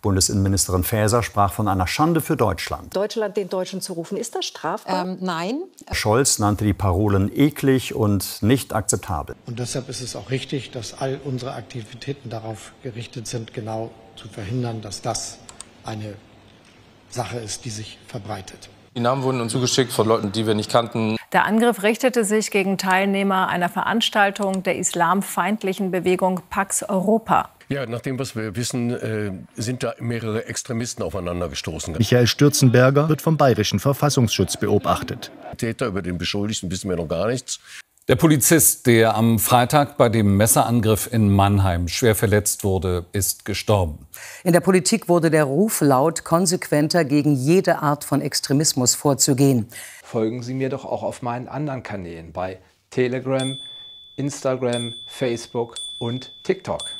Bundesinnenministerin Faeser sprach von einer Schande für Deutschland. Deutschland den Deutschen zu rufen, ist das strafbar? Ähm, nein. Scholz nannte die Parolen eklig und nicht akzeptabel. Und deshalb ist es auch richtig, dass all unsere Aktivitäten darauf gerichtet sind, genau zu verhindern, dass das eine Sache ist, die sich verbreitet. Die Namen wurden uns zugeschickt von Leuten, die wir nicht kannten. Der Angriff richtete sich gegen Teilnehmer einer Veranstaltung der islamfeindlichen Bewegung Pax Europa. Ja, nach dem, was wir wissen, äh, sind da mehrere Extremisten aufeinander gestoßen. Michael Stürzenberger wird vom Bayerischen Verfassungsschutz beobachtet. Täter über den Beschuldigten wissen wir noch gar nichts. Der Polizist, der am Freitag bei dem Messerangriff in Mannheim schwer verletzt wurde, ist gestorben. In der Politik wurde der Ruf laut, konsequenter gegen jede Art von Extremismus vorzugehen. Folgen Sie mir doch auch auf meinen anderen Kanälen bei Telegram, Instagram, Facebook und TikTok.